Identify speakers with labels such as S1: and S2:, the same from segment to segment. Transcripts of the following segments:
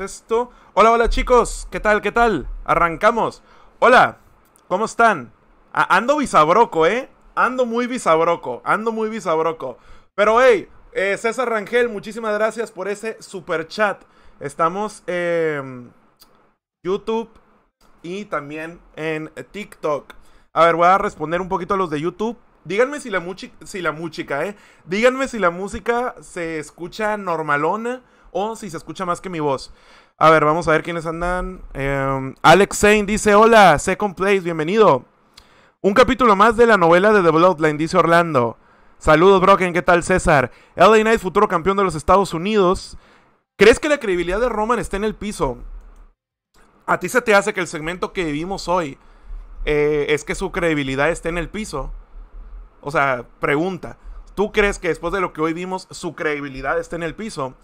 S1: esto? Hola, hola chicos, ¿qué tal, qué tal? Arrancamos. Hola, ¿cómo están? ando bisabroco, ¿eh? Ando muy bisabroco, ando muy bisabroco. Pero hey, eh, César Rangel, muchísimas gracias por ese super chat. Estamos en YouTube y también en TikTok. A ver, voy a responder un poquito a los de YouTube. Díganme si la, si la música, ¿eh? Díganme si la música se escucha normalona o si se escucha más que mi voz. A ver, vamos a ver quiénes andan. Em, Alex Zane dice: Hola, Second Place, bienvenido. Un capítulo más de la novela de The Bloodline, dice Orlando. Saludos, Broken, ¿qué tal, César? LA Knight, futuro campeón de los Estados Unidos. ¿Crees que la credibilidad de Roman está en el piso? A ti se te hace que el segmento que vivimos hoy eh, es que su credibilidad esté en el piso. O sea, pregunta. ¿Tú crees que después de lo que hoy vimos, su credibilidad esté en el piso?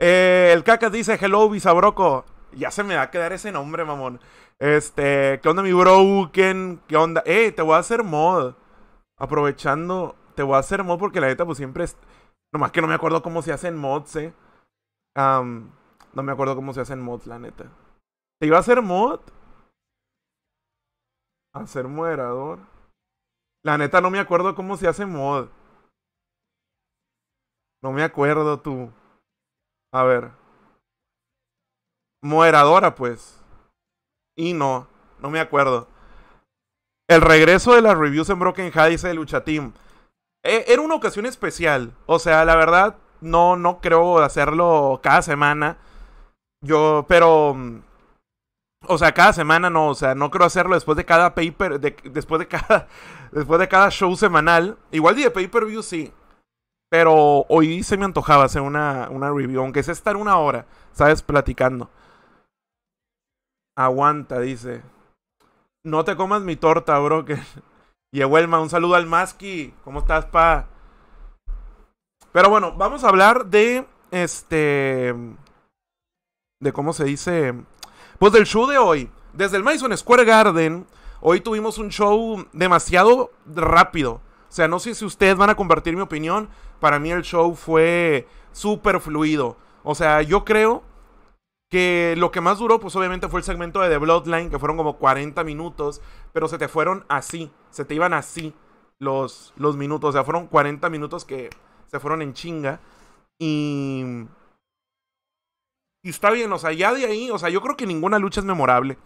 S1: Eh, el Cacas dice, hello, Bisabroco. Ya se me va a quedar ese nombre, mamón. Este, ¿qué onda, mi broken? ¿Qué, onda? Eh, te voy a hacer mod. Aprovechando, te voy a hacer mod porque la neta, pues siempre es... Nomás que no me acuerdo cómo se hacen mods, eh. no me acuerdo cómo se hacen mods, la neta. ¿Te iba a hacer mod? A ser moderador. La neta no me acuerdo cómo se hace mod. No me acuerdo tú. A ver. Moderadora, pues. Y no, no me acuerdo. El regreso de las reviews en Broken High de Lucha Team. E, era una ocasión especial. O sea, la verdad, no, no creo hacerlo cada semana. Yo, pero. Mm, o sea, cada semana no, o sea, no creo hacerlo después de cada paper, después de cada, después de cada show semanal. Igual de pay-per-view sí, pero hoy se me antojaba hacer una, una review, aunque es estar una hora, ¿sabes? Platicando. Aguanta, dice. No te comas mi torta, bro. Que... y un saludo al Maski. ¿Cómo estás, pa? Pero bueno, vamos a hablar de este. De cómo se dice. Pues del show de hoy. Desde el Madison Square Garden, hoy tuvimos un show demasiado rápido. O sea, no sé si ustedes van a compartir mi opinión. Para mí el show fue súper fluido. O sea, yo creo que lo que más duró, pues obviamente fue el segmento de The Bloodline, que fueron como 40 minutos, pero se te fueron así, se te iban así los, los minutos. O sea, fueron 40 minutos que se fueron en chinga. Y... Y está bien, o sea, ya de ahí, o sea, yo creo que ninguna lucha es memorable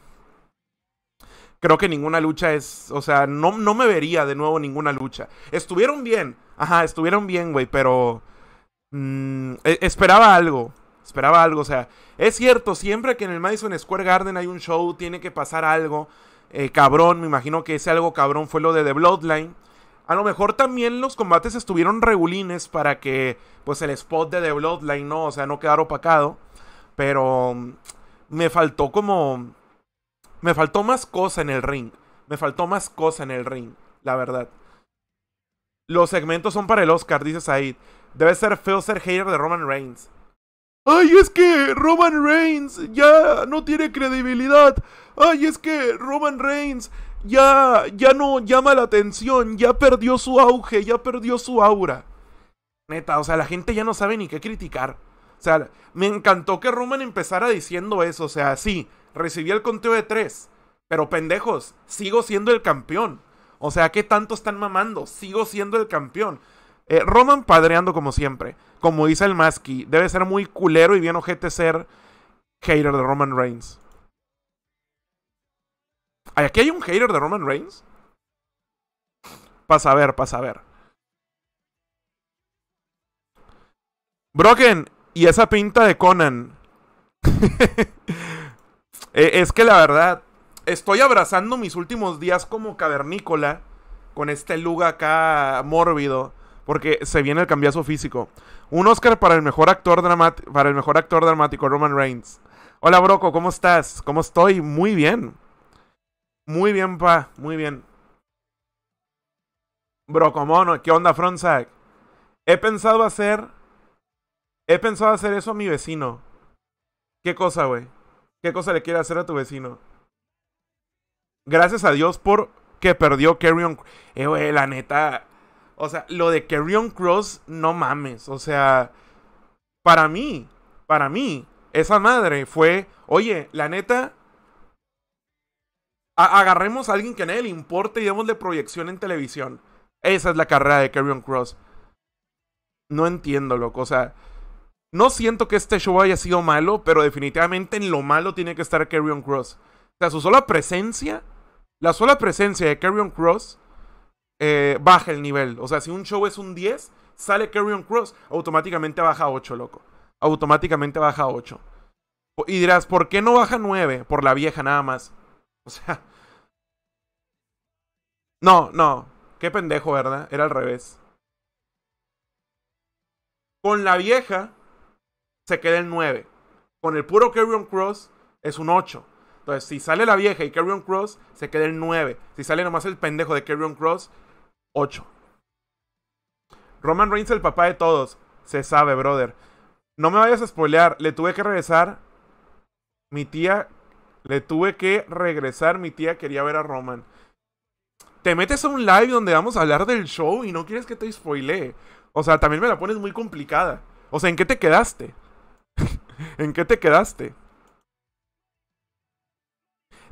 S1: creo que ninguna lucha es, o sea, no, no me vería de nuevo ninguna lucha. Estuvieron bien, ajá, estuvieron bien, güey, pero mm, e, esperaba algo, esperaba algo, o sea, es cierto, siempre que en el Madison Square Garden hay un show, tiene que pasar algo eh, cabrón, me imagino que ese algo cabrón fue lo de The Bloodline. A lo mejor también los combates estuvieron regulines para que, pues, el spot de The Bloodline, ¿no? O sea, no quedara opacado. Pero mm, me faltó como me faltó más cosa en el ring. Me faltó más cosa en el ring, la verdad. Los segmentos son para el Oscar, dice Said. Debe ser feo ser hater de Roman Reigns. Ay, es que Roman Reigns ya no tiene credibilidad. Ay, es que Roman Reigns ya, ya no llama la atención, ya perdió su auge, ya perdió su aura. Neta, o sea, la gente ya no sabe ni qué criticar. O sea, me encantó que Roman empezara diciendo eso. O sea, sí, recibí el conteo de tres. Pero pendejos, sigo siendo el campeón. O sea, ¿qué tanto están mamando? Sigo siendo el campeón. Eh, Roman padreando como siempre. Como dice el Maski, debe ser muy culero y bien ojete ser hater de Roman Reigns. ¿Aquí hay un hater de Roman Reigns? Pasa a ver, pasa a ver. Broken, y esa pinta de Conan. Eh, es que la verdad, estoy abrazando mis últimos días como cavernícola con este lugar acá mórbido. Porque se viene el cambiazo físico. Un Oscar para el mejor actor dramático, para el mejor actor dramático, Roman Reigns. Hola Broco, ¿cómo estás? ¿Cómo estoy? Muy bien. Muy bien, pa, muy bien. Broco mono, ¿qué onda, Fronzac? He pensado hacer. He pensado hacer eso a mi vecino. ¿Qué cosa, güey? ¿Qué cosa le quiere hacer a tu vecino? Gracias a Dios por que perdió Carrion. Eh, la neta. O sea, lo de Carrion Cross, no mames. O sea, para mí, para mí, esa madre fue, oye, la neta, agarremos a alguien que a nadie le importe y démosle proyección en televisión. Esa es la carrera de Carrion Cross. No entiendo, loco. O sea, no siento que este show haya sido malo, pero definitivamente en lo malo tiene que estar Carrion Cross. O sea, su sola presencia, la sola presencia de Carrion Cross eh, baja el nivel. O sea, si un show es un 10, sale Carrion Cross, automáticamente baja a 8, loco. Automáticamente baja a 8. Y dirás, ¿por qué no baja 9? Por la vieja nada más. O sea. No, no. Qué pendejo, ¿verdad? Era al revés. Con la vieja, se queda el 9. Con el puro Carrion Cross es un 8. Entonces, si sale la vieja y Carrion Cross, se queda el 9. Si sale nomás el pendejo de Carrion Cross, 8. Roman Reigns, el papá de todos. Se sabe, brother. No me vayas a spoilear. Le tuve que regresar. Mi tía. Le tuve que regresar. Mi tía quería ver a Roman. Te metes a un live donde vamos a hablar del show y no quieres que te spoilee. O sea, también me la pones muy complicada. O sea, ¿en qué te quedaste? ¿En qué te quedaste?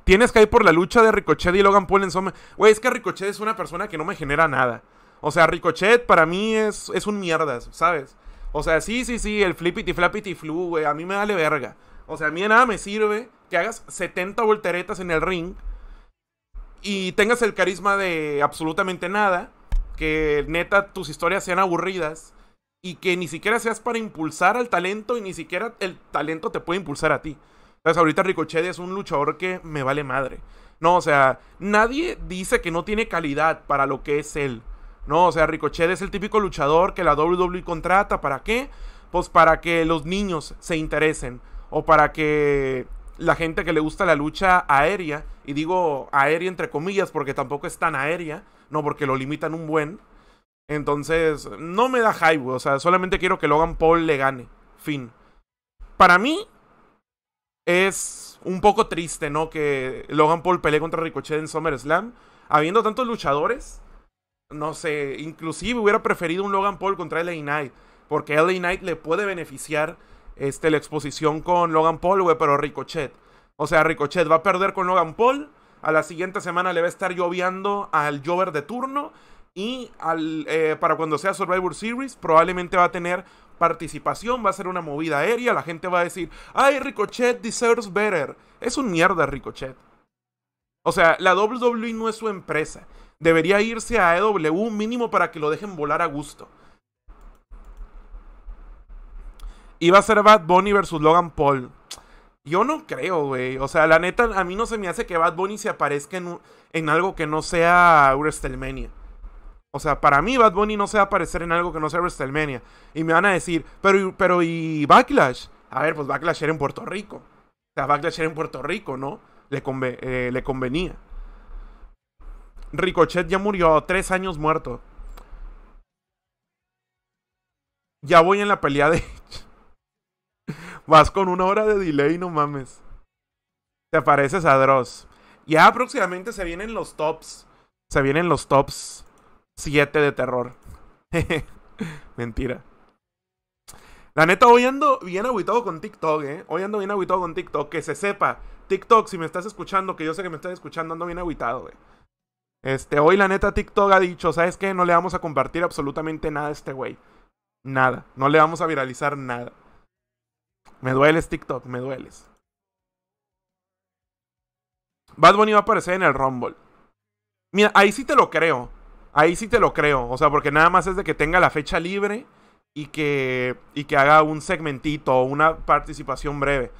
S1: Tienes que ir por la lucha de Ricochet y Logan Paul en Summer. Güey, es que Ricochet es una persona que no me genera nada. O sea, Ricochet para mí es, un mierda, ¿sabes? O sea, sí, sí, sí, el flippity flappity flu, güey, a mí me vale verga. O sea, a mí de nada me sirve que hagas 70 volteretas en el ring y tengas el carisma de absolutamente nada, que neta tus historias sean aburridas y que ni siquiera seas para impulsar al talento y ni siquiera el talento te puede impulsar a ti. Entonces ahorita Ricochet es un luchador que me vale madre. No, o sea, nadie dice que no tiene calidad para lo que es él. No, o sea, Ricochet es el típico luchador que la WWE contrata. ¿Para qué? Pues para que los niños se interesen. O para que la gente que le gusta la lucha aérea, y digo aérea entre comillas porque tampoco es tan aérea, no porque lo limitan un buen, entonces, no me da hype, O sea, solamente quiero que Logan Paul le gane. Fin. Para mí, es un poco triste, ¿no? Que Logan Paul pelee contra Ricochet en SummerSlam. Habiendo tantos luchadores, no sé, inclusive hubiera preferido un Logan Paul contra LA Knight. Porque LA Knight le puede beneficiar este, la exposición con Logan Paul, güey, pero Ricochet. O sea, Ricochet va a perder con Logan Paul. A la siguiente semana le va a estar lloviando al Jover de turno. Y eh, para cuando sea Survivor Series, probablemente va a tener participación, va a ser una movida aérea, la gente va a decir, ay, Ricochet deserves better. Es un mierda Ricochet. O sea, la WWE no es su empresa. Debería irse a EW mínimo para que lo dejen volar a gusto. Y va a ser Bad Bunny versus Logan Paul. Yo no creo, güey. O sea, la neta, a mí no se me hace que Bad Bunny se aparezca en, en algo que no sea WrestleMania. O sea, para mí Bad Bunny no se va a aparecer en algo que no sea WrestleMania. Y me van a decir, pero, pero ¿y Backlash? A ver, pues Backlash era en Puerto Rico. O sea, Backlash era en Puerto Rico, ¿no? Le, eh, convenía. Ricochet ya murió, tres años muerto. Ya voy en la pelea de... Vas con una hora de delay, no mames. Te pareces a Dross. Ya próximamente se vienen los tops. Se vienen los tops. 7 de terror. Mentira. La neta, hoy ando bien aguitado con TikTok, ¿eh? Hoy ando bien aguitado con TikTok. Que se sepa. TikTok, si me estás escuchando, que yo sé que me estás escuchando, ando bien aguitado, güey. Este, hoy la neta TikTok ha dicho, ¿sabes qué? No le vamos a compartir absolutamente nada a este güey. Nada. No le vamos a viralizar nada. Me dueles, TikTok, me dueles. Bad Bunny va a aparecer en el Rumble. Mira, ahí sí te lo creo. Ahí sí te lo creo, o sea, porque nada más es de que tenga la fecha libre y que, que haga un segmentito o una participación breve.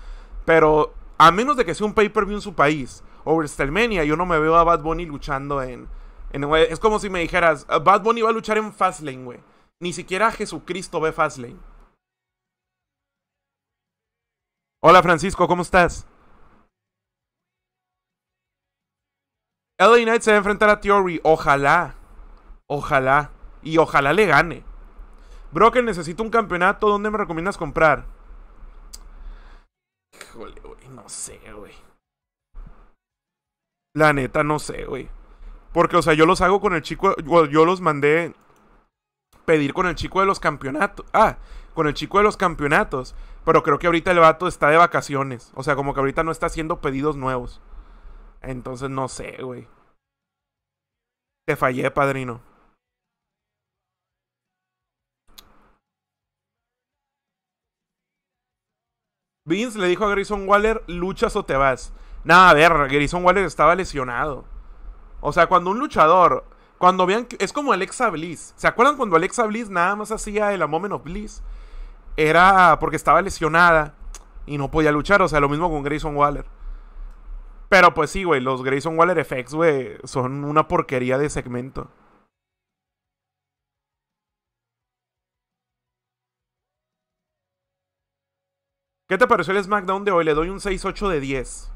S1: Pero a menos de que sea un pay-per-view en su país o WrestleMania, yo no me veo a Bad Bunny luchando en, en... Es como si me dijeras, ah, Bad Bunny va a luchar en Fastlane, güey. Ni siquiera Jesucristo ve Fastlane. Hola Francisco, ¿cómo estás? LA Knight se va a enfrentar a Theory, ojalá. Ojalá. Y ojalá le gane. que necesito un campeonato. ¿Dónde me recomiendas comprar? Híjole, güey. No sé, güey. La neta, no sé, güey. Porque, o sea, yo los hago con el chico. Yo los mandé pedir con el chico de los campeonatos. Ah, con el chico de los campeonatos. Pero creo que ahorita el vato está de vacaciones. O sea, como que ahorita no está haciendo pedidos nuevos. Entonces, no sé, güey. Te fallé, padrino. Vince le dijo a Grayson Waller, luchas o te vas. Nada, a ver, Grayson Waller estaba lesionado. O sea, cuando un luchador, cuando vean, es como Alexa Bliss. ¿Se acuerdan cuando Alexa Bliss nada más hacía el A Moment of Bliss? Era porque estaba lesionada y no podía luchar. O sea, lo mismo con Grayson Waller. Pero pues sí, güey, los Grayson Waller Effects, güey, son una porquería de segmento. ¿Qué te pareció el SmackDown de hoy? Le doy un 6-8 de 10.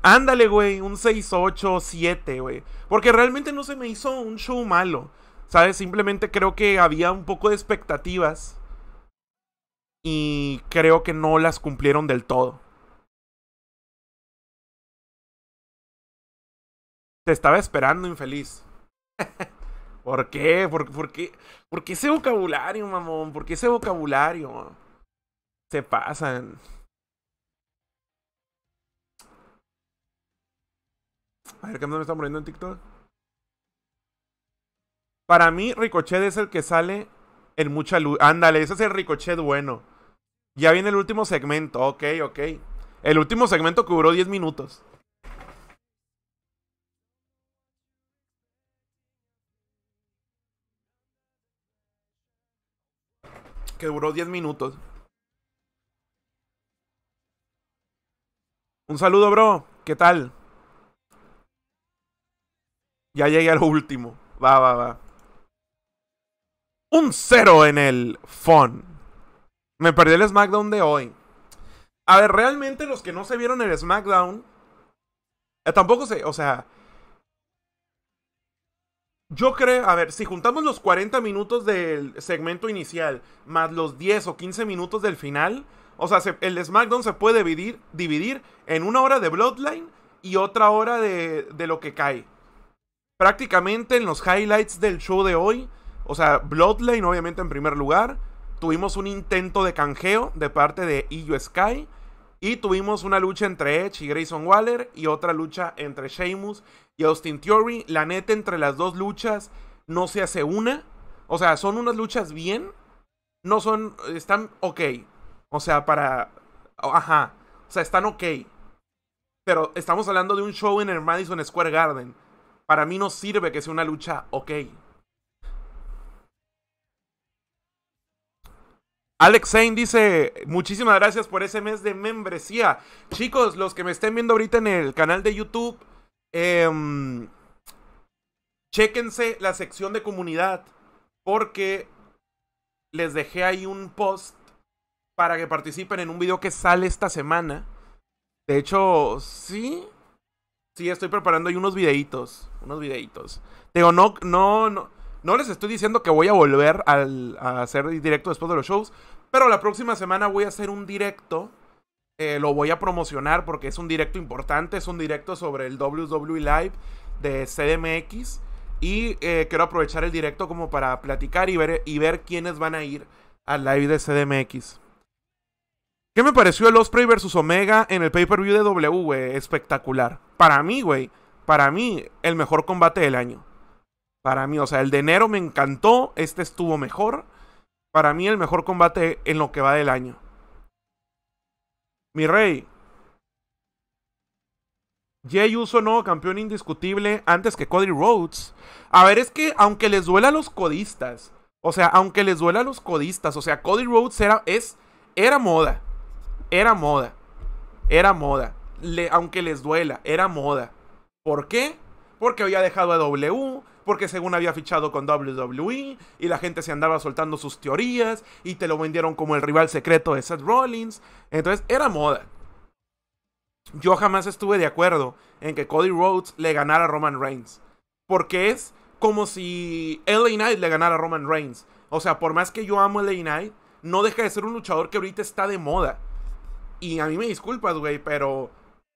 S1: Ándale, güey, un 6-8, 7, güey. Porque realmente no se me hizo un show malo. ¿Sabes? Simplemente creo que había un poco de expectativas. Y creo que no las cumplieron del todo. Te estaba esperando, infeliz. ¿Por qué? ¿Por, por qué? ¿Por qué ese vocabulario, mamón? ¿Por qué ese vocabulario? Se pasan. A ver, ¿qué me están poniendo en TikTok? Para mí, Ricochet es el que sale en mucha luz. Ándale, ese es el Ricochet bueno. Ya viene el último segmento. Ok, ok. El último segmento que duró 10 minutos. Que duró 10 minutos. Un saludo, bro. ¿Qué tal? Ya llegué a último. Va, va, va. Un cero en el FON. Me perdí el SmackDown de hoy. A ver, realmente los que no se vieron el SmackDown. Eh, tampoco se. O sea. Yo creo. A ver, si juntamos los 40 minutos del segmento inicial. Más los 10 o 15 minutos del final o sea, el SmackDown se puede dividir, dividir, en una hora de Bloodline y otra hora de, lo que cae. Prácticamente en los highlights del show de hoy, o sea, Bloodline obviamente en primer lugar, tuvimos un intento de canjeo de parte de Iyo Sky y tuvimos una lucha entre Edge y Grayson Waller y otra lucha entre Sheamus y Austin Theory. La neta entre las dos luchas no se hace una. O sea, son unas luchas bien. No son. Están ok. O sea, para... Oh, ajá. O sea, están ok. Pero estamos hablando de un show en el Madison Square Garden. Para mí no sirve que sea una lucha ok. Alex Zane dice, muchísimas gracias por ese mes de membresía. Chicos, los que me estén viendo ahorita en el canal de YouTube, eh, chéquense la sección de comunidad porque les dejé ahí un post para que participen en un video que sale esta semana. De hecho, sí. Sí, estoy preparando ahí unos videitos. Unos videitos. Digo, no, no, no. No les estoy diciendo que voy a volver a hacer directo después de los shows. Pero la próxima semana voy a hacer un directo. Eh, lo voy a promocionar porque es un directo importante. Es un directo sobre el WWE Live de CDMX. Y eh, quiero aprovechar el directo como para platicar y ver, y ver quiénes van a ir al live de CDMX. ¿Qué me pareció el Osprey versus Omega en el pay-per-view de W? Espectacular. Para mí, güey. Para mí, el mejor combate del año. Para mí, o sea, el de enero me encantó. Este estuvo mejor. Para mí, el mejor combate en lo que va del año. Mi rey. Jay Uso, no, campeón indiscutible antes que Cody Rhodes. A ver, es que aunque les duela a los codistas, o sea, aunque les duela a los codistas, o sea, Cody Rhodes era, es, era moda. Era moda. Era moda. aunque les duela, era moda. ¿Por qué? Porque había dejado a W, porque según había fichado con WWE y la gente se andaba soltando sus teorías y te lo vendieron como el rival secreto de Seth Rollins. Entonces era moda. Yo jamás estuve de acuerdo en que Cody Rhodes le ganara a Roman Reigns. Porque es como si LA Knight le ganara a Roman Reigns. O sea, por más que yo amo a LA Knight, no deja de ser un luchador que ahorita está de moda. Y a mí me disculpas, güey, pero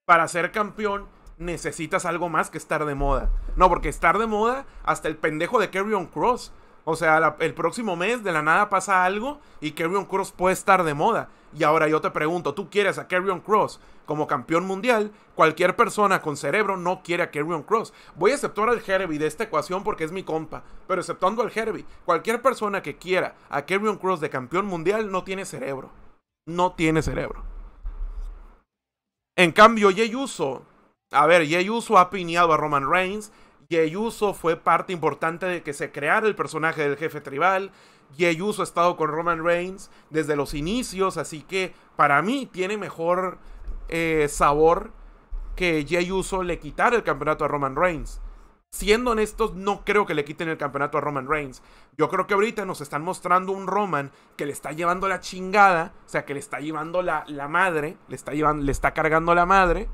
S1: para ser campeón necesitas algo más que estar de moda. No, porque estar de moda hasta el pendejo de Carrion Cross. O sea, el próximo mes de la nada pasa algo y Carrion Cross puede estar de moda. Y ahora yo te pregunto, ¿tú quieres a Carrion Cross como campeón mundial? Cualquier persona con cerebro no quiere a Carrion Cross. Voy a aceptar al Herbie de esta ecuación porque es mi compa, pero exceptuando al Herbie, cualquier persona que quiera a Carrion Cross de campeón mundial no tiene cerebro. No tiene cerebro. En cambio, Jey Uso, a ver, Yeyuso Uso ha pineado a Roman Reigns, Yeyuso Uso fue parte importante de que se creara el personaje del jefe tribal, Yeyuso Uso ha estado con Roman Reigns desde los inicios, así que para mí tiene mejor eh, sabor que Yeyuso Uso le quitara el campeonato a Roman Reigns siendo honestos, no creo que le quiten el campeonato a Roman Reigns. Yo creo que ahorita nos están mostrando un Roman que le está llevando la chingada, o sea, que le está llevando la, madre, le está, llevando, le está cargando la madre.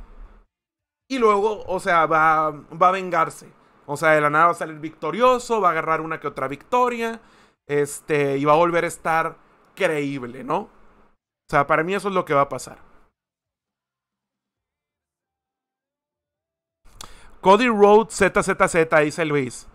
S1: Y luego, o sea, va, va a vengarse. O sea, de la nada va a salir victorioso, va a agarrar una que otra victoria, este, y va a volver a estar creíble, ¿no? O sea, para mí eso es lo que va a pasar. Cody Road ZZZ, dice Luis.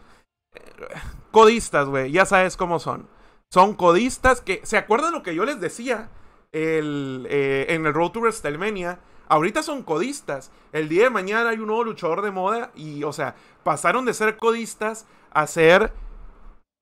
S1: Codistas, güey, ya sabes cómo son. Son codistas que. ¿Se acuerdan lo que yo les decía eh, en el Road to WrestleMania? Ahorita son codistas. El día de mañana hay un nuevo luchador de moda y, o sea, pasaron de ser codistas a ser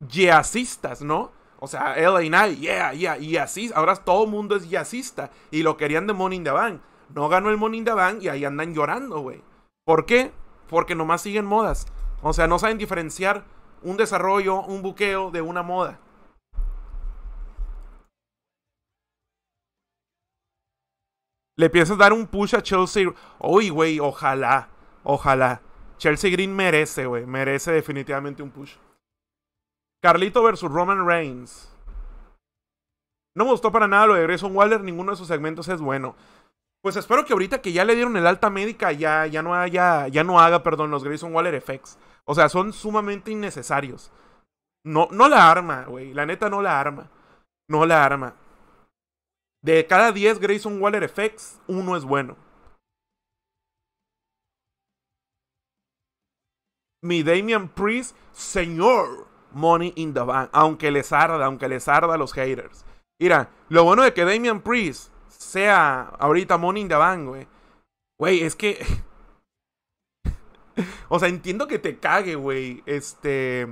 S1: yacistas, ¿no? O sea, LA Knight, yeah, yeah, y así. Ahora todo el mundo es yacista y lo querían de Money in the Bank. No ganó el Money in the Bank y ahí andan llorando, güey. ¿Por qué? Porque nomás siguen modas. O sea, no saben diferenciar un desarrollo, un buqueo de una moda. Le piensas dar un push a Chelsea. Uy, güey, ojalá. Ojalá. Chelsea Green merece, güey. Merece definitivamente un push. Carlito versus Roman Reigns. No me gustó para nada lo de Grayson Waller. Ninguno de sus segmentos es bueno. Pues espero que ahorita que ya le dieron el alta médica, ya, ya, no, haya, ya no haga, perdón, los Grayson Waller effects. O sea, son sumamente innecesarios. No, no la arma, güey. La neta no la arma. No la arma. De cada 10 Grayson Waller effects, uno es bueno. Mi Damian Priest, señor Money in the Bank. Aunque les arda, aunque les arda a los haters. Mira, lo bueno de que Damian Priest sea ahorita Morning the Bank, güey. Güey, es que. o sea, entiendo que te cague, güey. Este.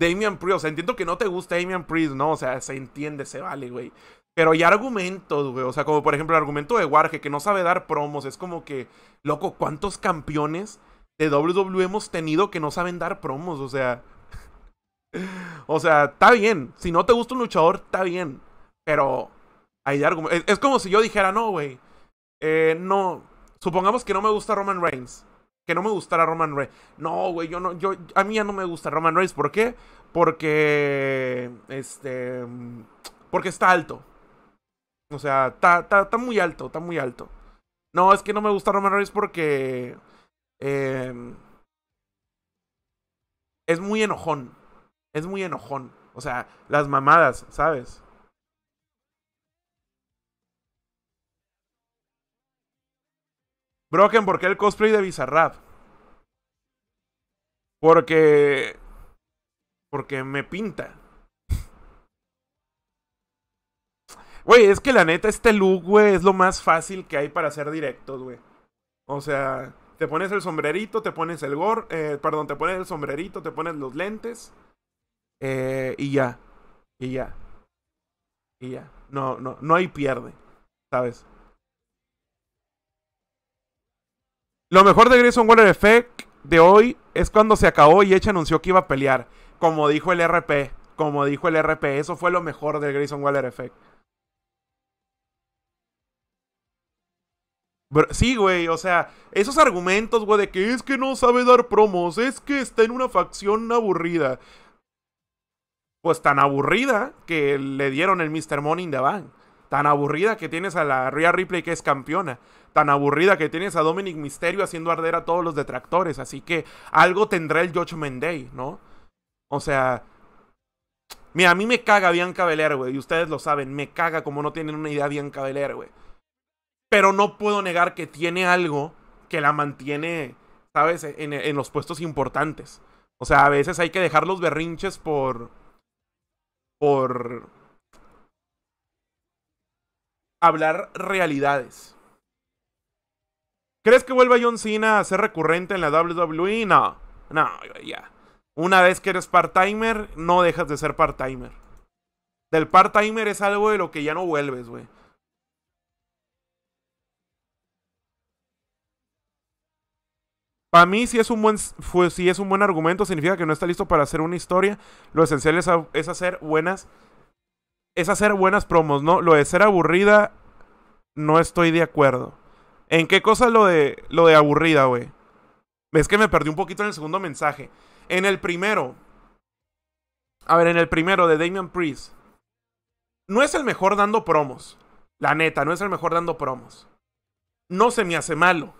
S1: Damian Priest, o sea, entiendo que no te gusta Damian Priest, ¿no? O sea, se entiende, se vale, güey. Pero hay argumentos, güey. O sea, como por ejemplo el argumento de Warge, que no sabe dar promos. Es como que, loco, ¿cuántos campeones de WWE hemos tenido que no saben dar promos? O sea. o sea, está bien. Si no te gusta un luchador, está bien. Pero es, como si yo dijera, no, güey. Eh, no. Supongamos que no me gusta Roman Reigns. Que no me gustara Roman Reigns. No, güey, yo no, yo, a mí ya no me gusta Roman Reigns. ¿Por qué? Porque, este, porque está alto. O sea, está, muy alto, está muy alto. No, es que no me gusta Roman Reigns porque, em, es muy enojón. Es muy enojón. O sea, las mamadas, ¿sabes? Broken, ¿por qué el cosplay de Bizarrap? Porque. Porque me pinta. Güey, es que la neta, este look, güey, es lo más fácil que hay para hacer directos, güey. O sea, te pones el sombrerito, te pones el gor. Eh, perdón, te pones el sombrerito, te pones los lentes. Eh, y ya. Y ya. Y ya. No, no, no hay pierde. ¿Sabes? Lo mejor de Grayson Waller Effect de hoy es cuando se acabó y Edge anunció que iba a pelear. Como dijo el RP. Como dijo el RP. Eso fue lo mejor del Grayson Waller Effect. sí, güey, o sea, esos argumentos, güey, de que es que no sabe dar promos, es que está en una facción aburrida. Pues tan aburrida que le dieron el Mr. Money in the Bank. Tan aburrida que tienes a la Rhea Ripley que es campeona tan aburrida que tienes a Dominic Misterio haciendo arder a todos los detractores. Así que algo tendrá el George Day, ¿no? O sea. Mira, a mí me caga Bianca Belair, güey. Y ustedes lo saben, me caga como no tienen una idea Bianca Belair, güey. Pero no puedo negar que tiene algo que la mantiene, ¿sabes? En, en los puestos importantes. O sea, a veces hay que dejar los berrinches por. por. hablar realidades. ¿Crees que vuelva John Cena a ser recurrente en la WWE? No, no, ya. Una vez que eres part-timer, no dejas de ser part-timer. Del part-timer es algo de lo que ya no vuelves, güey. Para mí, si es, un buen, si es un buen argumento, significa que no está listo para hacer una historia. Lo esencial es, es, hacer buenas. Es hacer buenas promos, ¿no? Lo de ser aburrida, no estoy de acuerdo. ¿En qué cosa lo de, lo de aburrida, güey? Es que me perdí un poquito en el segundo mensaje. En el primero. A ver, en el primero de Damian Priest. No es el mejor dando promos. La neta, no es el mejor dando promos. No se me hace malo.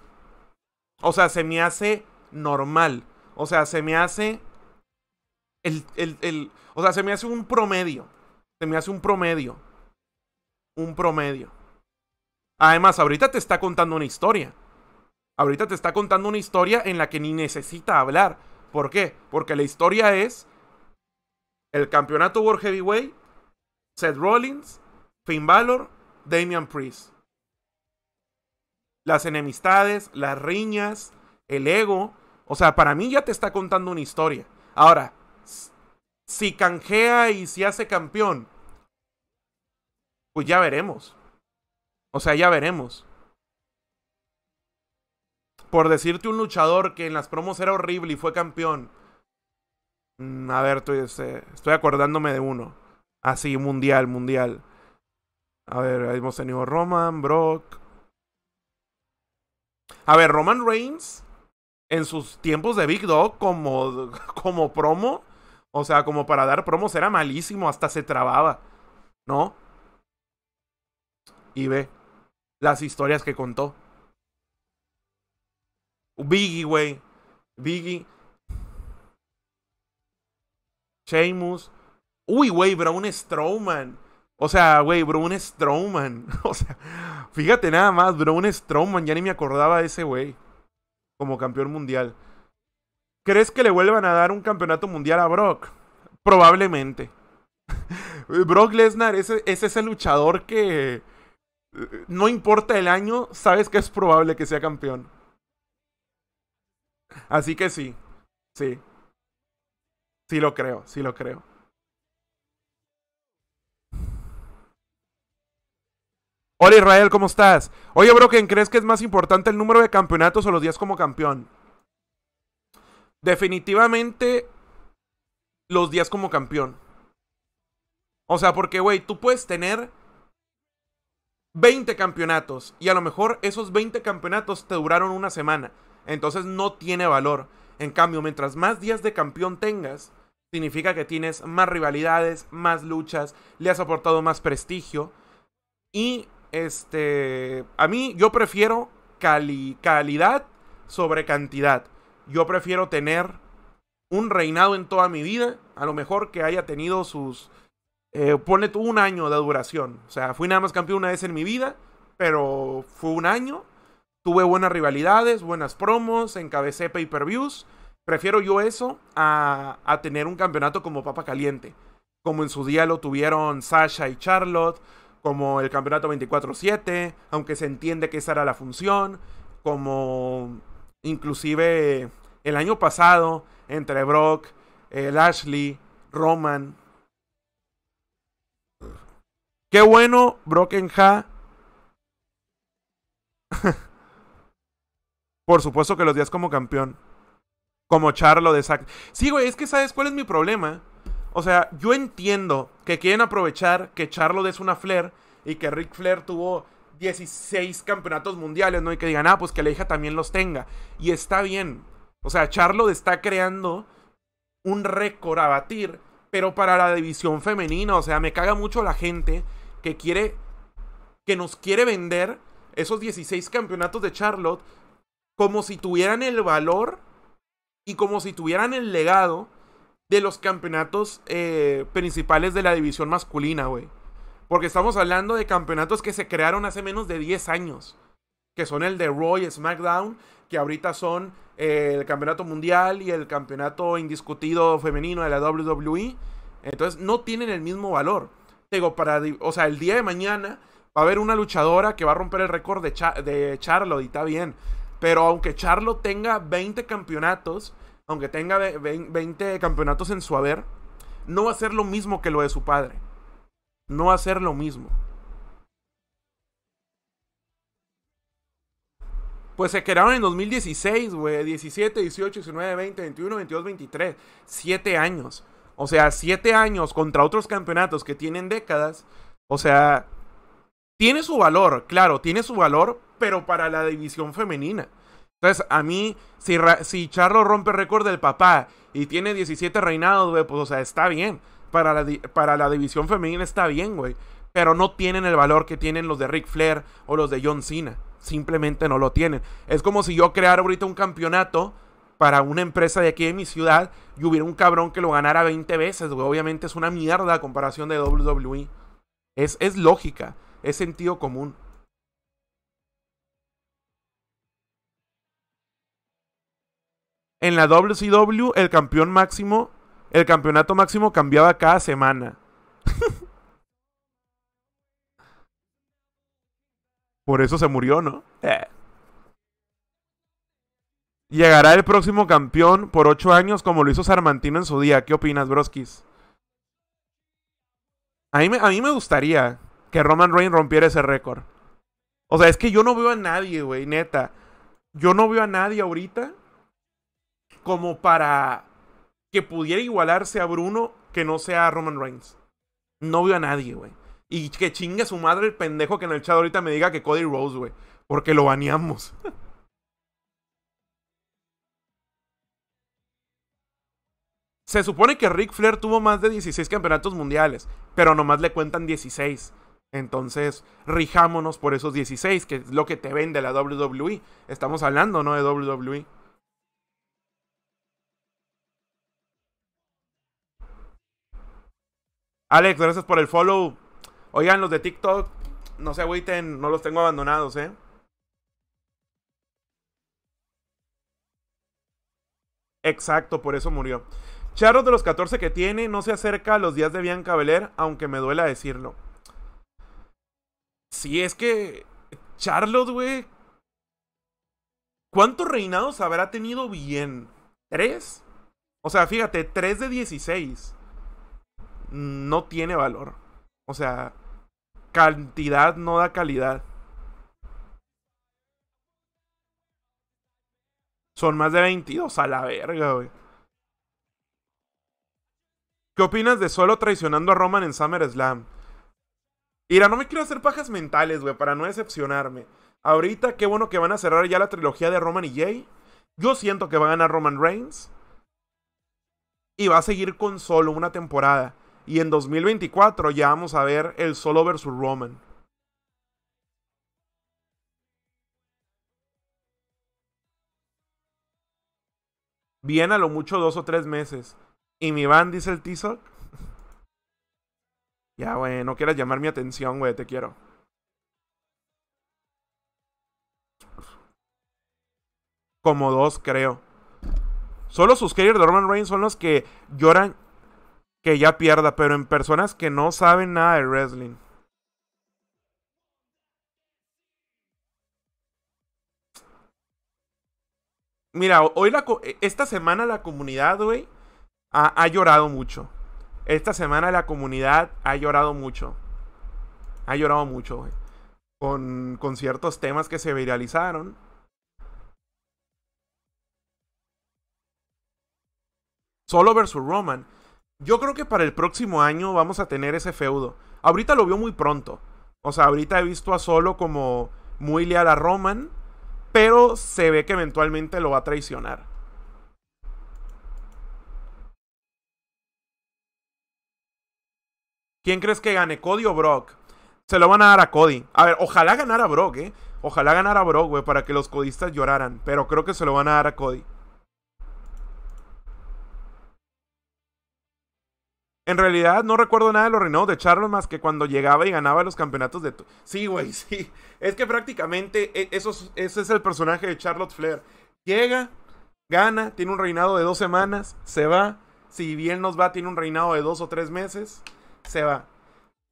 S1: O sea, se me hace normal. O sea, se me hace. El, el, el, o sea, se me hace un promedio. Se me hace un promedio. Un promedio. Además, ahorita te está contando una historia. Ahorita te está contando una historia en la que ni necesita hablar. ¿Por qué? Porque la historia es el campeonato World Heavyweight, Seth Rollins, Finn Balor, Damian Priest. Las enemistades, las riñas, el ego. O sea, para mí ya te está contando una historia. Ahora, si canjea y si hace campeón, pues ya veremos. O sea, ya veremos. Por decirte un luchador que en las promos era horrible y fue campeón. Mm, a ver, estoy, este, estoy acordándome de uno. Así, ah, mundial, mundial. A ver, ahí hemos tenido Roman, Brock. A ver, Roman Reigns en sus tiempos de Big Dog como, como promo, o sea, como para dar promos era malísimo, hasta se trababa, ¿no? Y ve las historias que contó. Biggie, güey. Biggie. Sheamus. Uy, güey, Brown Strowman. O sea, güey, Braun Strowman. O sea, fíjate nada más, Braun Strowman. Ya ni me acordaba de ese güey. Como campeón mundial. ¿Crees que le vuelvan a dar un campeonato mundial a Brock? Probablemente. Brock Lesnar, ese, es ese luchador que no importa el año, sabes que es probable que sea campeón. Así que sí, sí. Sí lo creo, sí lo creo. Hola Israel, ¿cómo estás? Oye Broken, ¿crees que es más importante el número de campeonatos o los días como campeón? Definitivamente los días como campeón. O sea, porque, güey, tú puedes tener 20 campeonatos y a lo mejor esos 20 campeonatos te duraron una semana. Entonces no tiene valor. En cambio, mientras más días de campeón tengas, significa que tienes más rivalidades, más luchas, le has aportado más prestigio. Y este, a mí yo prefiero calidad sobre cantidad. Yo prefiero tener un reinado en toda mi vida, a lo mejor que haya tenido sus eh, pone un año de duración. O sea, fui nada más campeón una vez en mi vida, pero fue un año. Tuve buenas rivalidades, buenas promos, encabecé pay-per-views. Prefiero yo eso a, tener un campeonato como papa caliente. Como en su día lo tuvieron Sasha y Charlotte, como el campeonato 24-7, aunque se entiende que esa era la función, como inclusive el año pasado entre Brock, el Ashley, Roman, Qué bueno, Broken Ha. Por supuesto que los días como campeón. Como Charlo de Sí, güey, es que sabes cuál es mi problema. O sea, yo entiendo que quieren aprovechar que Charlo es una Flair y que Rick Flair tuvo 16 campeonatos mundiales, ¿no? Y que digan, ah, pues que la hija también los tenga. Y está bien. O sea, Charlo está creando un récord a batir, pero para la división femenina. O sea, me caga mucho la gente que quiere, que nos quiere vender esos 16 campeonatos de Charlotte como si tuvieran el valor y como si tuvieran el legado de los campeonatos eh, principales de la división masculina, güey. Porque estamos hablando de campeonatos que se crearon hace menos de 10 años. Que son el de Roy SmackDown, que ahorita son eh, el campeonato mundial y el campeonato indiscutido femenino de la WWE. Entonces no tienen el mismo valor digo, para, o sea, el día de mañana va a haber una luchadora que va a romper el récord de, Charlotte y está bien. Pero aunque Charlo tenga 20 campeonatos, aunque tenga 20 campeonatos en su haber, no va a ser lo mismo que lo de su padre. No va a ser lo mismo. Pues se quedaron en 2016, güey. 17, 18, 19, 20, 21, 22, 23. Siete años. O sea, siete años contra otros campeonatos que tienen décadas. O sea, tiene su valor, claro, tiene su valor, pero para la división femenina. Entonces, a mí, si, si Charlo rompe récord del papá y tiene 17 reinados, pues, o sea, está bien. Para la, para la división femenina está bien, güey. Pero no tienen el valor que tienen los de Ric Flair o los de John Cena. Simplemente no lo tienen. Es como si yo creara ahorita un campeonato para una empresa de aquí de mi ciudad y hubiera un cabrón que lo ganara 20 veces, obviamente es una mierda la comparación de WWE. Es, es lógica, es sentido común. En la WCW, el campeón máximo, el campeonato máximo cambiaba cada semana. Por eso se murió, ¿no? Eh. Llegará el próximo campeón por ocho años como lo hizo Sarmantino en su día. ¿Qué opinas, Broskis? A mí, me, gustaría que Roman Reigns rompiera ese récord. O sea, es que yo no veo a nadie, güey, neta. Yo no veo a nadie ahorita como para que pudiera igualarse a Bruno que no sea Roman Reigns. No veo a nadie, güey. Y que chingue su madre el pendejo que en el chat ahorita me diga que Cody Rose, güey. Porque lo baneamos. Se supone que Ric Flair tuvo más de 16 campeonatos mundiales, pero nomás le cuentan 16. Entonces, rijámonos por esos 16, que es lo que te vende la WWE. Estamos hablando, ¿no? De WWE. Alex, gracias por el follow. Oigan, los de TikTok, no se agüiten, no los tengo abandonados, ¿eh? Exacto, por eso murió. Charlotte de los 14 que tiene no se acerca a los días de Bianca Belair, aunque me duela decirlo. Si es que Charlotte, güey. ¿Cuántos reinados habrá tenido bien? ¿Tres? O sea, fíjate, Tres de 16. No tiene valor. O sea, cantidad no da calidad. Son más de 22 a la verga, güey. ¿Qué opinas de Solo traicionando a Roman en SummerSlam? Mira, no me quiero hacer pajas mentales, güey, para no decepcionarme. Ahorita, qué bueno que van a cerrar ya la trilogía de Roman y Jay. Yo siento que va a ganar Roman Reigns. Y va a seguir con solo una temporada. Y en 2024 ya vamos a ver el solo versus Roman. Bien a lo mucho dos o tres meses. Y mi van dice el Tizoc. Ya, güey, no quieras llamar mi atención, güey, te quiero. Como dos, creo. Solo sus haters de Roman Reigns son los que lloran que ya pierda, pero en personas que no saben nada de wrestling. Mira, hoy la e-, esta semana la comunidad, güey, ha, llorado mucho. Esta semana la comunidad ha llorado mucho. Ha llorado mucho, Con, ciertos temas que se viralizaron. Solo versus Roman. Yo creo que para el próximo año vamos a tener ese feudo. Ahorita lo vio muy pronto. O sea, ahorita he visto a Solo como muy leal a Roman. Pero se ve que eventualmente lo va a traicionar. ¿Quién crees que gane, Cody o Brock? Se lo van a dar a Cody. A ver, ojalá ganara Brock, ¿eh? Ojalá ganara Brock, güey, para que los codistas lloraran. Pero creo que se lo van a dar a Cody. En realidad no recuerdo nada de los reinados de Charlotte más que cuando llegaba y ganaba los campeonatos de... Sí, güey, sí. Es que prácticamente e, eso ese es el personaje de Charlotte Flair. Llega, gana, tiene un reinado de dos semanas, se va. Si bien nos va, tiene un reinado de dos o tres meses se va.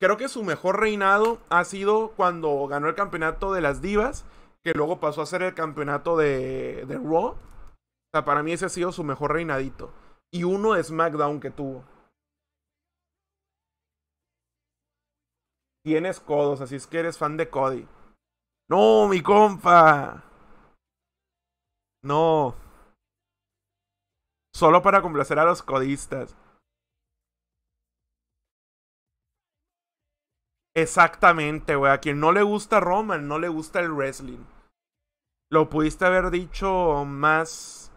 S1: Creo que su mejor reinado ha sido cuando ganó el campeonato de las divas, que luego pasó a ser el campeonato de, de Raw. O sea, para mí ese ha sido su mejor reinadito. Y uno de SmackDown que tuvo. Tienes codos, así es que eres fan de Cody. No, mi compa. No. Solo para complacer a los codistas. Exactamente, güey. A quien no le gusta Roman, no le gusta el wrestling. Lo pudiste haber dicho más.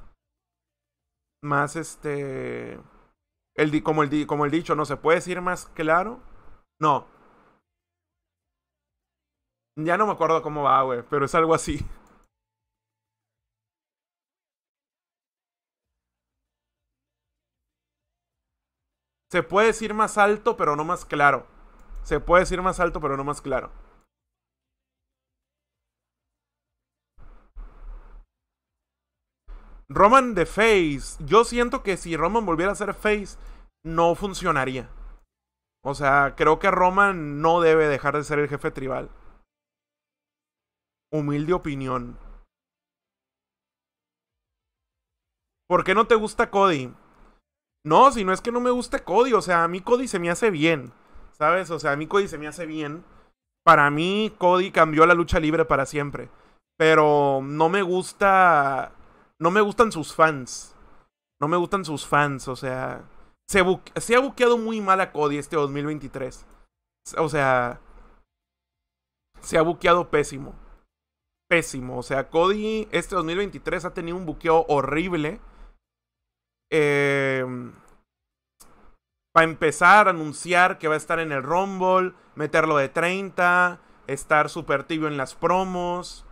S1: Más este. El, como, el, como el dicho, ¿no se puede decir más claro? No. Ya no me acuerdo cómo va, güey, pero es algo así. Se puede decir más alto, pero no más claro. Se puede decir más alto, pero no más claro. Roman de Face. Yo siento que si Roman volviera a ser Face, no funcionaría. O sea, creo que Roman no debe dejar de ser el jefe tribal. Humilde opinión. ¿Por qué no te gusta Cody? No, si no es que no me gusta Cody, o sea, a mí Cody se me hace bien. ¿sabes? O sea, a mí Cody se me hace bien. Para mí, Cody cambió la lucha libre para siempre. Pero no me gusta. No me gustan sus fans. No me gustan sus fans, o sea. Se, ha buqueado muy mal a Cody este 2023. O sea. Se ha buqueado pésimo. Pésimo. O sea, Cody este 2023 ha tenido un buqueo horrible. Eh para empezar, a anunciar que va a estar en el Rumble, meterlo de 30, estar súper tibio en las promos.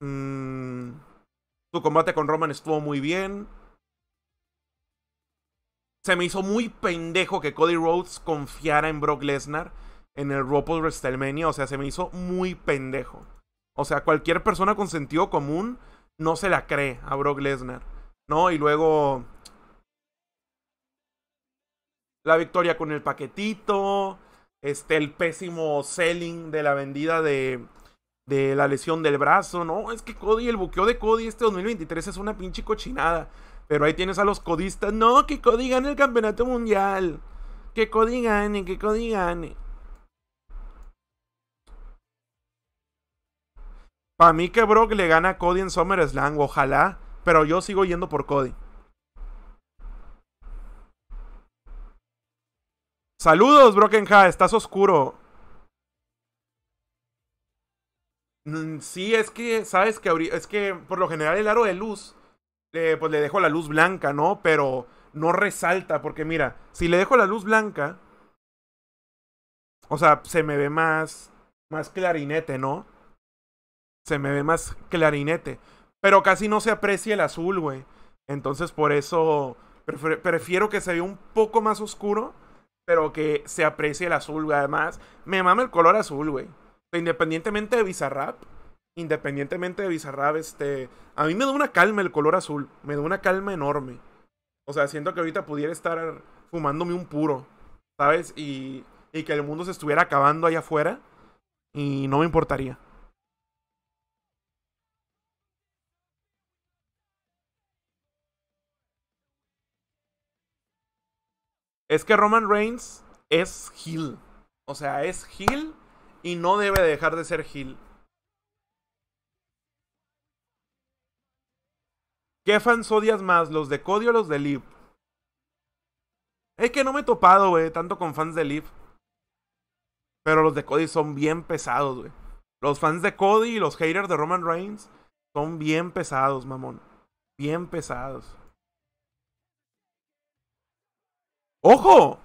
S1: Mm, su combate con Roman estuvo muy bien. Se me hizo muy pendejo que Cody Rhodes confiara en Brock Lesnar en el Raw WrestleMania. O sea, se me hizo muy pendejo. O sea, cualquier persona con sentido común no se la cree a Brock Lesnar. ¿No? Y luego la victoria con el paquetito, este, el pésimo selling de la vendida de, de la lesión del brazo, ¿no? Es que Cody, el buqueo de Cody este 2023 es una pinche cochinada. Pero ahí tienes a los codistas, no, que Cody gane el campeonato mundial. Que Cody gane, que Cody gane. Para mí que Brock le gana a Cody en SummerSlam, ojalá. Pero yo sigo yendo por Cody. Saludos, Brokenha, estás oscuro. Mm, sí, es que, ¿sabes? que Es que por lo general el aro de luz, pues le dejo la luz blanca, ¿no? Pero no resalta, porque mira, si le dejo la luz blanca, o sea, se me ve más, más clarinete, ¿no? Se me ve más clarinete. Pero casi no se aprecia el azul, güey. Entonces por eso prefiero que se vea un poco más oscuro pero que se aprecie el azul, Además, me mama el color azul, güey. Independientemente de Bizarrap, independientemente de Bizarrap, este, a mí me da una calma el color azul, me da una calma enorme. O sea, siento que ahorita pudiera estar fumándome un puro, ¿sabes? Y, y que el mundo se estuviera acabando allá afuera y no me importaría. es que Roman Reigns es heel. O sea, es heel y no debe dejar de ser heel. ¿Qué fans odias más, los de Cody o los de Liv? Es que no me he topado, güey, tanto con fans de Liv. Pero los de Cody son bien pesados, güey. Los fans de Cody y los haters de Roman Reigns son bien pesados, mamón. Bien pesados. ¡Ojo!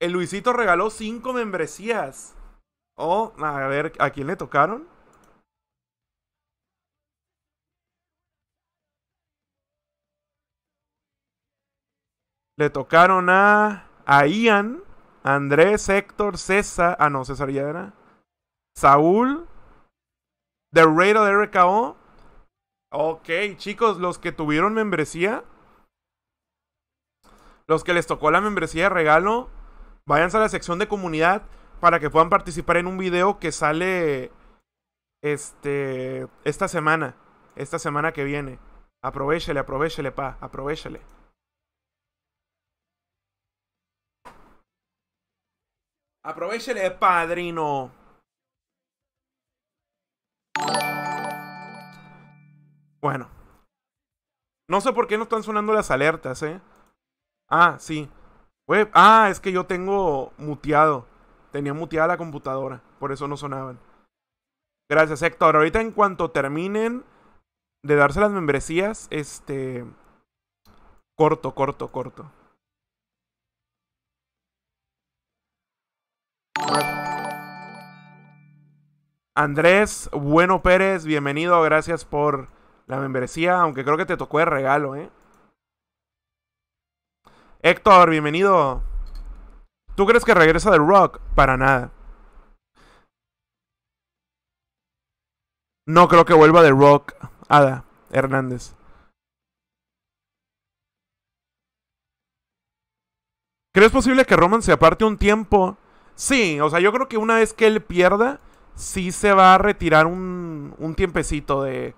S1: El Luisito regaló cinco membresías. Oh, a ver, ¿a quién le tocaron? Le tocaron a, a Ian, Andrés, Héctor, César. Ah, no, César ya era. Saúl, The Raid de RKO. Ok, chicos, los que tuvieron membresía, los que les tocó la membresía de regalo, váyanse a la sección de comunidad para que puedan participar en un video que sale este esta semana, esta semana que viene. Aprovechele, aprovechele, pa, aprovechele. Aprovechele, padrino. Bueno. No sé por qué no están sonando las alertas, ¿eh? Ah, sí. Ah, es que yo tengo muteado. Tenía muteada la computadora. Por eso no sonaban. Gracias, Héctor. Ahorita en cuanto terminen de darse las membresías, este... Corto, corto, corto. Andrés Bueno Pérez, bienvenido, gracias por la membresía, aunque creo que te tocó de regalo, ¿eh? Héctor, bienvenido. ¿Tú crees que regresa de rock? Para nada. No creo que vuelva de rock, Ada Hernández. ¿Crees posible que Roman se aparte un tiempo? Sí, o sea, yo creo que una vez que él pierda, sí se va a retirar un, tiempecito de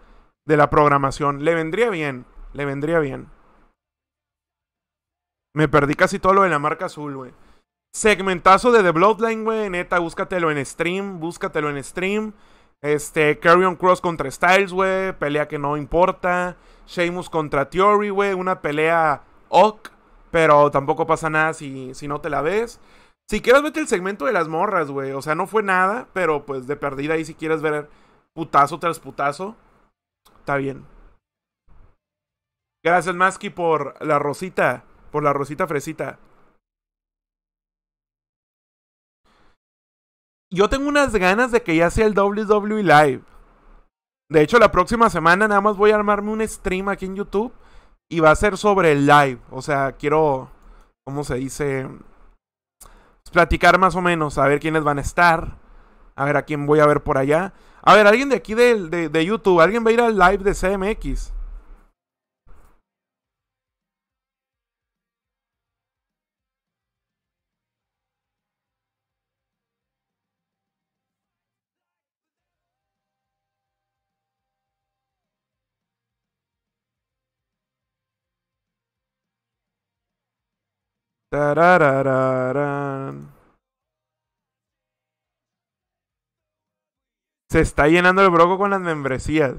S1: la programación. Le vendría bien, le vendría bien. Me perdí casi todo lo de la marca azul, güey. Segmentazo de The Bloodline, güey. Neta, búscatelo en stream. Búscatelo en stream. Este, Carrion Cross contra Styles, güey. Pelea que no importa. Sheamus contra Theory, güey. Una pelea ok. Pero tampoco pasa nada si, si no te la ves. Si quieres, vete el segmento de las morras, güey. O sea, no fue nada, pero pues de perdida ahí si quieres ver putazo tras putazo. Está bien. Gracias, Maski, por la rosita por la rosita fresita. Yo tengo unas ganas de que ya sea el WWE Live. De hecho, la próxima semana nada más voy a armarme un stream aquí en YouTube y va a ser sobre el live. O sea, quiero, ¿cómo se dice? Pues, platicar más o menos, a ver quiénes van a estar, a ver a quién voy a ver por allá. A ver, alguien de aquí de, de, de YouTube, alguien va a ir al live de CMX. Se está llenando el broco con las membresías.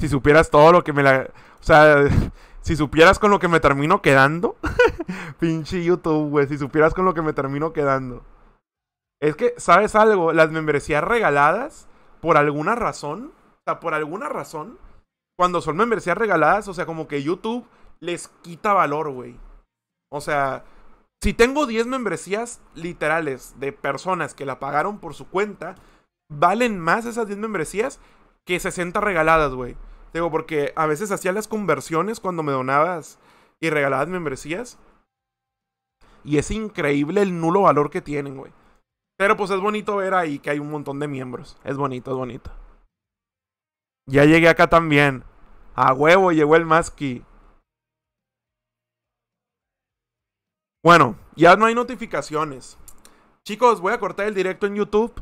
S1: Si supieras todo lo que me la. O sea, si supieras con lo que me termino quedando. Pinche YouTube, güey. Si supieras con lo que me termino quedando. Es que, ¿sabes algo? Las membresías regaladas, por alguna razón. O sea, por alguna razón. Cuando son membresías regaladas, o sea, como que YouTube les quita valor, güey. O sea, si tengo 10 membresías literales de personas que la pagaron por su cuenta, valen más esas 10 membresías que 60 regaladas, güey. Digo, porque a veces hacía las conversiones cuando me donabas y regalabas membresías. Y es increíble el nulo valor que tienen, güey. Pero pues es bonito ver ahí que hay un montón de miembros. Es bonito, es bonito. Ya llegué acá también. A huevo llegó el Maski. Bueno, ya no hay notificaciones. Chicos, voy a cortar el directo en YouTube,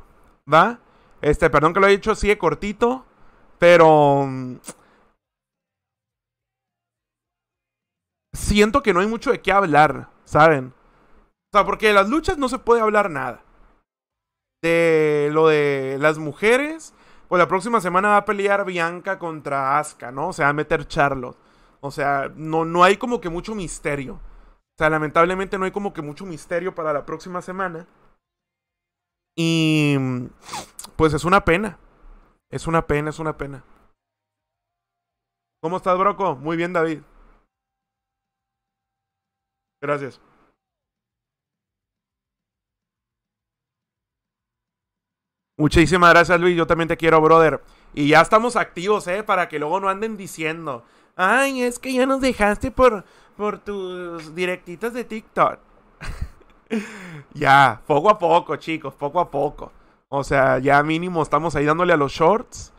S1: ¿va? Este, perdón que lo he hecho así de cortito, pero... Mm, siento que no hay mucho de qué hablar, ¿saben? O sea, porque de las luchas no se puede hablar nada. De lo de las mujeres, pues la próxima semana va a pelear Bianca contra Asuka, ¿no? O sea, va a meter Charlotte. O sea, no, no hay como que mucho misterio. O sea, lamentablemente no hay como que mucho misterio para la próxima semana. Y pues es una pena. Es una pena, es una pena. ¿Cómo estás, Broco? Muy bien, David. Gracias. Muchísimas gracias, Luis. Yo también te quiero, brother. Y ya estamos activos, ¿eh? Para que luego no anden diciendo, ay, es que ya nos dejaste por, por tus directitos de TikTok. ya, poco a poco, chicos, poco a poco. O sea, ya mínimo estamos ahí dándole a los shorts.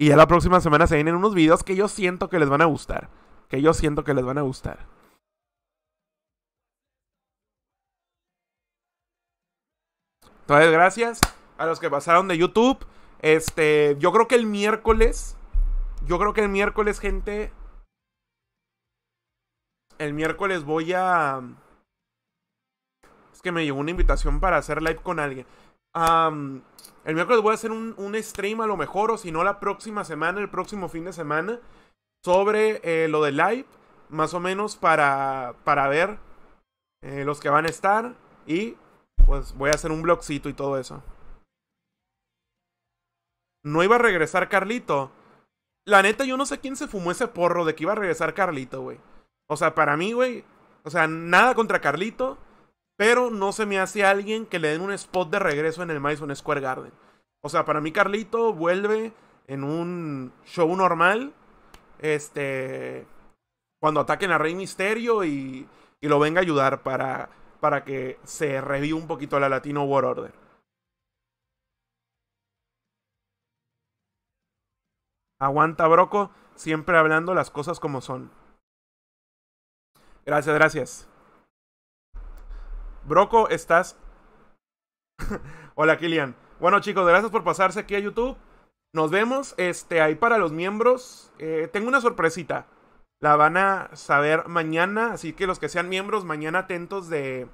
S1: Y ya la próxima semana se vienen unos videos que yo siento que les van a gustar. Que yo siento que les van a gustar. Entonces, gracias a los que pasaron de YouTube. Este, yo creo que el miércoles. Yo creo que el miércoles, gente el miércoles voy a... Es que me llegó una invitación para hacer live con alguien. el miércoles voy a hacer un, un stream a lo mejor, o si no la próxima semana, el próximo fin de semana, sobre eh, lo de live, más o menos para, para ver eh, los que van a estar y pues voy a hacer un blogcito y todo eso. No iba a regresar Carlito. La neta, yo no sé quién se fumó ese porro de que iba a regresar Carlito, güey. O sea, para mí, güey, o sea, nada contra Carlito, pero no se me hace alguien que le den un spot de regreso en el Madison Square Garden. O sea, para mí Carlito vuelve en un show normal, este, cuando ataquen a Rey Misterio y, y lo venga a ayudar para, para que se reviva un poquito la Latino War Order. Aguanta, Broco, siempre hablando las cosas como son. Gracias, gracias. Broco, estás. Hola, Kilian. Bueno, chicos, gracias por pasarse aquí a YouTube. Nos vemos este, ahí para los miembros. Eh, tengo una sorpresita. La van a saber mañana, así que los que sean miembros, mañana atentos de,